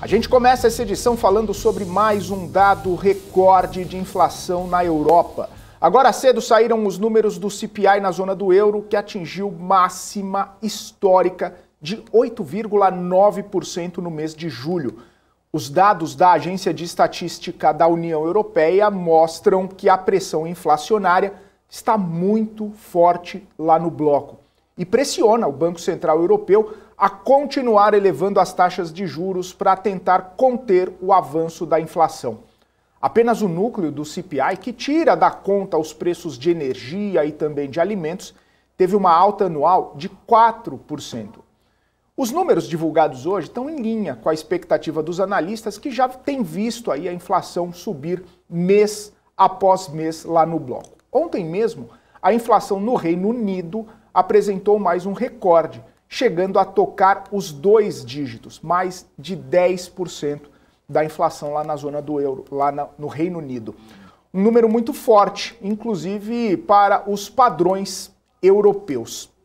A gente começa essa edição falando sobre mais um dado recorde de inflação na Europa. Agora cedo saíram os números do CPI na zona do euro, que atingiu máxima histórica de 8,9% no mês de julho. Os dados da Agência de Estatística da União Europeia mostram que a pressão inflacionária está muito forte lá no bloco e pressiona o Banco Central Europeu a continuar elevando as taxas de juros para tentar conter o avanço da inflação. Apenas o núcleo do CPI, que tira da conta os preços de energia e também de alimentos, teve uma alta anual de 4%. Os números divulgados hoje estão em linha com a expectativa dos analistas que já têm visto aí a inflação subir mês após mês lá no bloco. Ontem mesmo, a inflação no Reino Unido apresentou mais um recorde, chegando a tocar os dois dígitos, mais de 10% da inflação lá na zona do euro, lá no Reino Unido. Um número muito forte, inclusive para os padrões europeus.